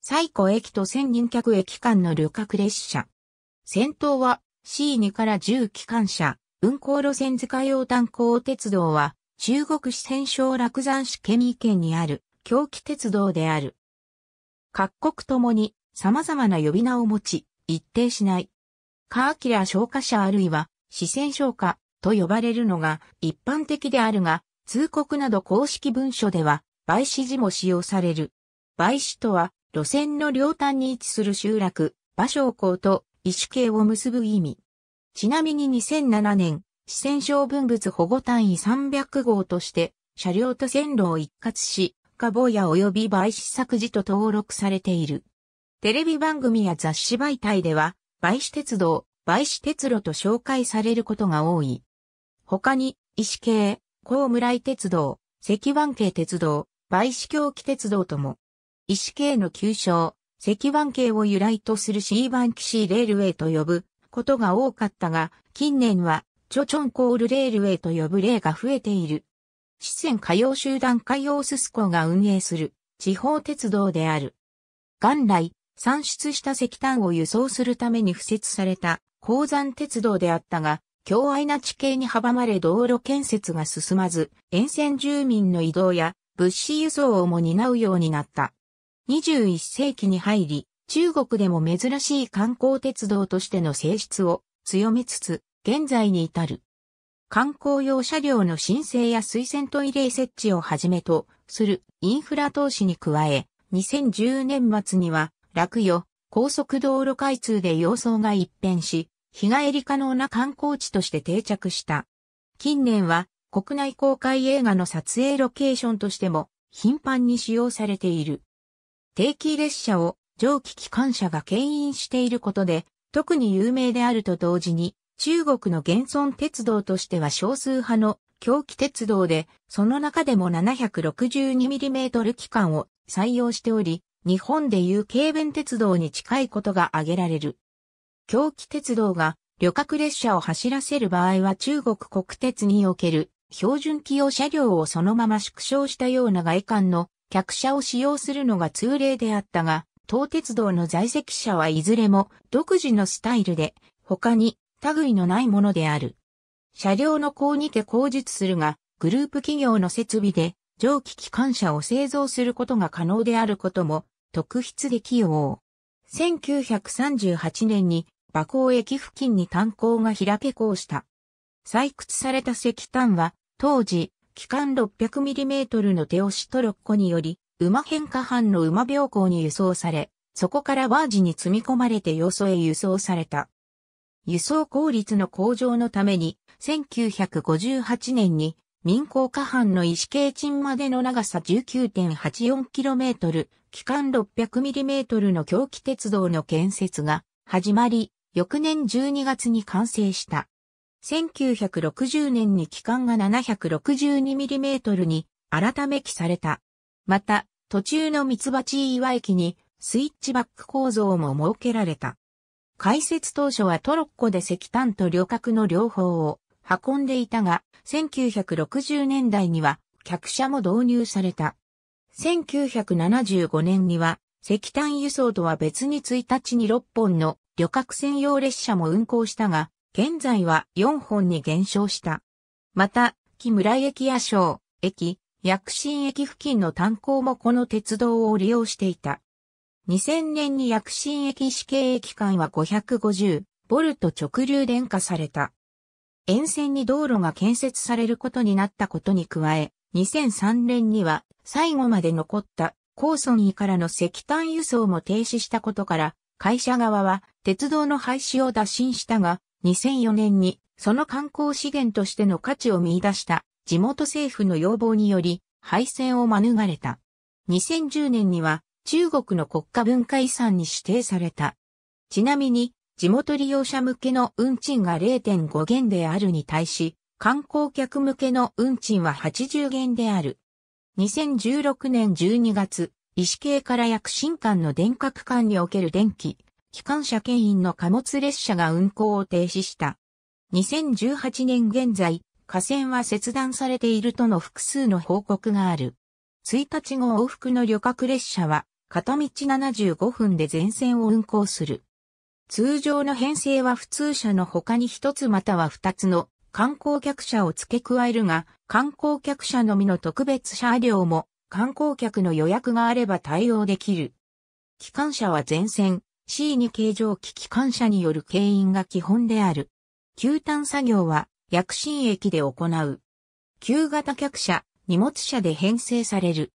西湖駅と千人客駅間の旅客列車。先頭は C2 から10機関車、運行路線塚用炭鉱鉄道は、中国四川省楽山市ケミ県にある、狂気鉄道である。各国ともに様々な呼び名を持ち、一定しない。カーキラ消化車あるいは、四川消化と呼ばれるのが一般的であるが、通告など公式文書では、媒師時も使用される。媒師とは、路線の両端に位置する集落、馬昌港と石系を結ぶ意味。ちなみに2007年、四川省文物保護単位300号として、車両と線路を一括し、カボヤ及び売子作事と登録されている。テレビ番組や雑誌媒体では、売子鉄道、売子鉄路と紹介されることが多い。他に、石系、高村井鉄道、石湾系鉄道、売子狂気鉄道とも、石系の旧称、石板系を由来とするシーバンキシーレールウェイと呼ぶことが多かったが、近年は、チョチョンコールレールウェイと呼ぶ例が増えている。四川海洋集団海洋ススコが運営する地方鉄道である。元来、産出した石炭を輸送するために付設された鉱山鉄道であったが、強愛な地形に阻まれ道路建設が進まず、沿線住民の移動や物資輸送をも担うようになった。21世紀に入り、中国でも珍しい観光鉄道としての性質を強めつつ、現在に至る。観光用車両の申請や水洗トイレ設置をはじめとするインフラ投資に加え、2010年末には、落葉、高速道路開通で様相が一変し、日帰り可能な観光地として定着した。近年は、国内公開映画の撮影ロケーションとしても、頻繁に使用されている。定期列車を蒸気機関車が牽引していることで、特に有名であると同時に、中国の現存鉄道としては少数派の狂気鉄道で、その中でも 762mm 機関を採用しており、日本でいう軽便鉄道に近いことが挙げられる。狂気鉄道が旅客列車を走らせる場合は中国国鉄における標準機用車両をそのまま縮小したような外観の客車を使用するのが通例であったが、東鉄道の在籍車はいずれも独自のスタイルで、他に類のないものである。車両の購にて口述するが、グループ企業の設備で蒸気機関車を製造することが可能であることも特筆で起用。1938年に馬港駅付近に炭鉱が開けうした。採掘された石炭は当時期間 600mm の手押しトロッコにより、馬変化班の馬病校に輸送され、そこからバージに積み込まれて要素へ輸送された。輸送効率の向上のために、1958年に民工下半の石系鎮までの長さ 19.84km、期間 600mm の狂気鉄道の建設が始まり、翌年12月に完成した。1960年に機関が 762mm に改め機された。また、途中のミツバチ岩駅にスイッチバック構造も設けられた。開設当初はトロッコで石炭と旅客の両方を運んでいたが、1960年代には客車も導入された。1975年には石炭輸送とは別に1日に6本の旅客専用列車も運行したが、現在は4本に減少した。また、木村駅や小駅、薬新駅付近の炭鉱もこの鉄道を利用していた。2000年に薬新駅市刑駅間は550ボルト直流電化された。沿線に道路が建設されることになったことに加え、2003年には最後まで残った高村位からの石炭輸送も停止したことから、会社側は鉄道の廃止を打診したが、2004年にその観光資源としての価値を見出した地元政府の要望により廃線を免れた。2010年には中国の国家文化遺産に指定された。ちなみに地元利用者向けの運賃が0.5元であるに対し、観光客向けの運賃は80元である。2016年12月、石系から薬新館の電角間における電気、機関車牽引の貨物列車が運行を停止した。2018年現在、架線は切断されているとの複数の報告がある。1日号往復の旅客列車は、片道75分で全線を運行する。通常の編成は普通車の他に1つまたは2つの観光客車を付け加えるが、観光客車のみの特別車両も観光客の予約があれば対応できる。機関車は全線、C2 形状機機関車による牽引が基本である。急端作業は、薬新駅で行う。旧型客車、荷物車で編成される。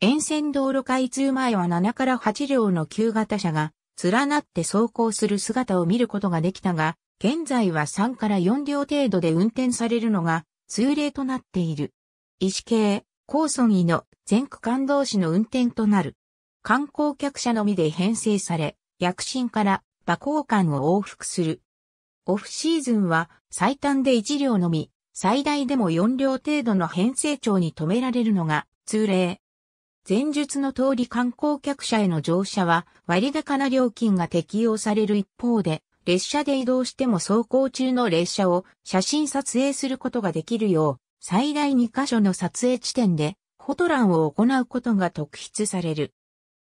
沿線道路開通前は7から8両の旧型車が連なって走行する姿を見ることができたが、現在は3から4両程度で運転されるのが通例となっている。石系、高村井の全区間同士の運転となる。観光客車のみで編成され、躍進から馬交換を往復する。オフシーズンは最短で1両のみ、最大でも4両程度の編成長に止められるのが通例。前述の通り観光客車への乗車は割高な料金が適用される一方で、列車で移動しても走行中の列車を写真撮影することができるよう、最大2カ所の撮影地点でフォトランを行うことが特筆される。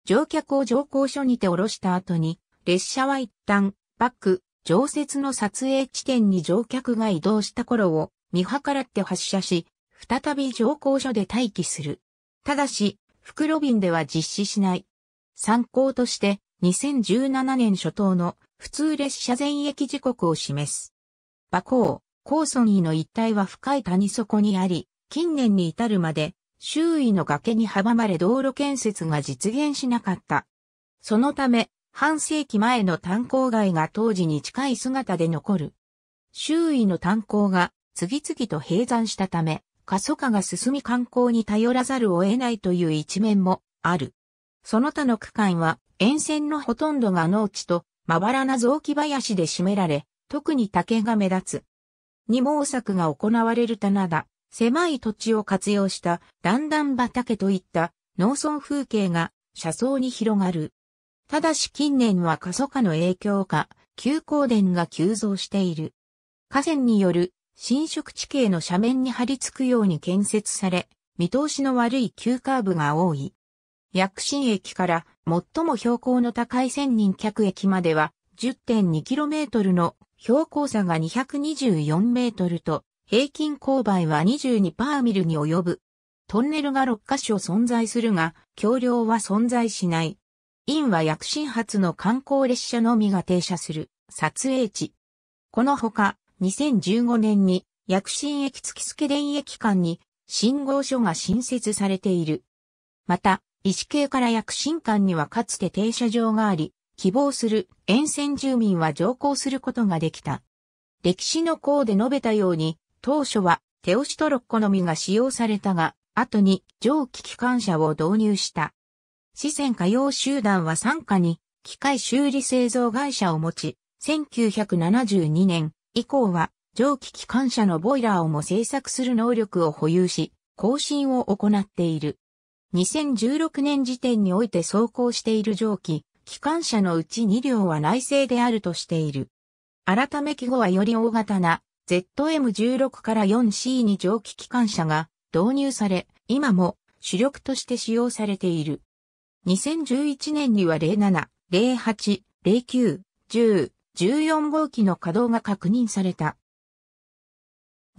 乗客を乗降所にて降ろした後に、列車は一旦、バック、常設の撮影地点に乗客が移動した頃を見計らって発車し、再び乗降所で待機する。ただし、袋便では実施しない。参考として、2017年初頭の普通列車全駅時刻を示す。バコー、コーソニーの一帯は深い谷底にあり、近年に至るまで周囲の崖に阻まれ道路建設が実現しなかった。そのため、半世紀前の炭鉱街が当時に近い姿で残る。周囲の炭鉱が次々と閉山したため、過疎化が進み観光に頼らざるを得ないという一面もある。その他の区間は沿線のほとんどが農地とまばらな雑木林で占められ、特に竹が目立つ。二毛作が行われる棚田、狭い土地を活用した段々畑といった農村風景が車窓に広がる。ただし近年は過疎化の影響か、休耕田が急増している。河川による侵食地形の斜面に張り付くように建設され、見通しの悪い急カーブが多い。薬新駅から最も標高の高い千人客駅までは 10.2km の標高差が 224m と平均勾配は22パーミルに及ぶ。トンネルが6カ所存在するが、橋梁は存在しない。インは薬進発の観光列車のみが停車する撮影地。このほか、2015年に薬進駅付付電駅間に信号所が新設されている。また、石系から薬進間にはかつて停車場があり、希望する沿線住民は乗降することができた。歴史の項で述べたように、当初は手押しトロッコのみが使用されたが、後に蒸気機関車を導入した。四川火曜集団は参加に機械修理製造会社を持ち、1972年以降は蒸気機関車のボイラーをも製作する能力を保有し、更新を行っている。2016年時点において走行している蒸気、機関車のうち2両は内製であるとしている。改め記号はより大型な ZM16 から 4C に蒸気機関車が導入され、今も主力として使用されている。2011年には07、08、09、10、14号機の稼働が確認された。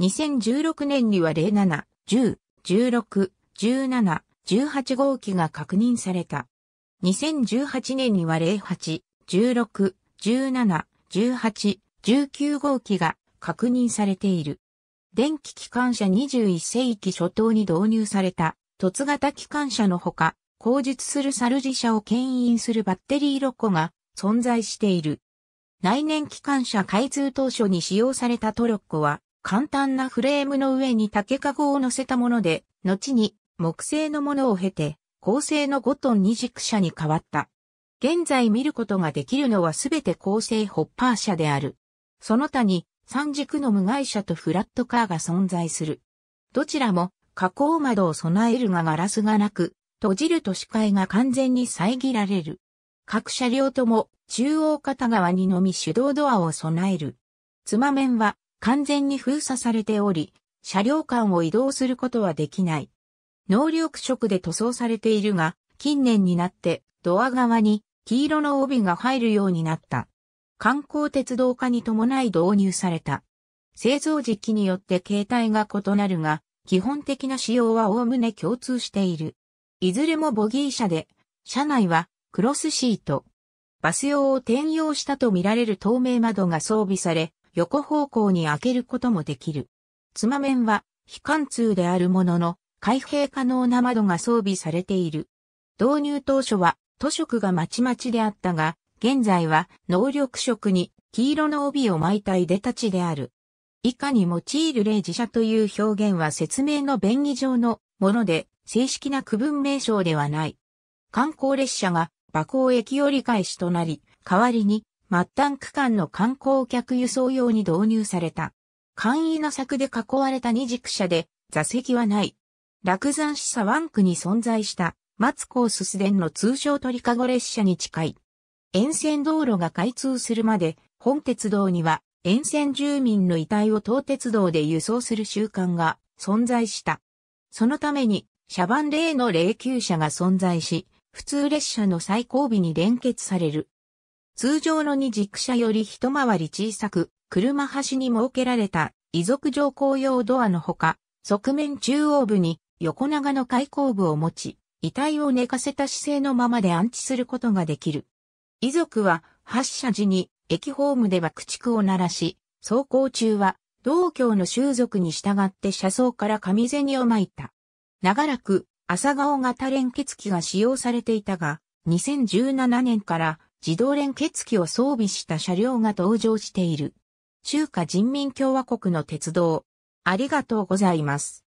2016年には07、10、16、17、18号機が確認された。2018年には08、16、17、18、19号機が確認されている。電気機関車21世紀初頭に導入された、凸型機関車のほか、後述するサルジ車を牽引するバッテリーロコが存在している。内燃機関車開通当初に使用されたトロッコは、簡単なフレームの上に竹籠を乗せたもので、後に木製のものを経て、高性の5トン二軸車に変わった。現在見ることができるのはすべて高性ホッパー車である。その他に、三軸の無害車とフラットカーが存在する。どちらも加工窓を備えるがガラスがなく、閉じると視界が完全に遮られる。各車両とも中央片側にのみ手動ドアを備える。つま面は完全に封鎖されており、車両間を移動することはできない。能力色で塗装されているが、近年になってドア側に黄色の帯が入るようになった。観光鉄道化に伴い導入された。製造時期によって形態が異なるが、基本的な仕様はおおむね共通している。いずれもボギー車で、車内はクロスシート。バス用を転用したとみられる透明窓が装備され、横方向に開けることもできる。つま面は非貫通であるものの、開閉可能な窓が装備されている。導入当初は、図色がまちまちであったが、現在は能力職に黄色の帯を巻いたいで立ちである。以下に用いる例自社という表現は説明の便宜上のもので、正式な区分名称ではない。観光列車が馬行駅折り返しとなり、代わりに末端区間の観光客輸送用に導入された。簡易な柵で囲われた二軸車で座席はない。落山しさワン区に存在した松高すす田の通称鳥かご列車に近い。沿線道路が開通するまで、本鉄道には沿線住民の遺体を東鉄道で輸送する習慣が存在した。そのために、車番例の霊柩車が存在し、普通列車の最後尾に連結される。通常の二軸車より一回り小さく、車端に設けられた遺族乗降用ドアのほか、側面中央部に横長の開口部を持ち、遺体を寝かせた姿勢のままで安置することができる。遺族は発射時に駅ホームで爆竹を鳴らし、走行中は道教の習俗に従って車窓から紙銭を巻いた。長らく朝顔型連結機が使用されていたが、2017年から自動連結機を装備した車両が登場している。中華人民共和国の鉄道。ありがとうございます。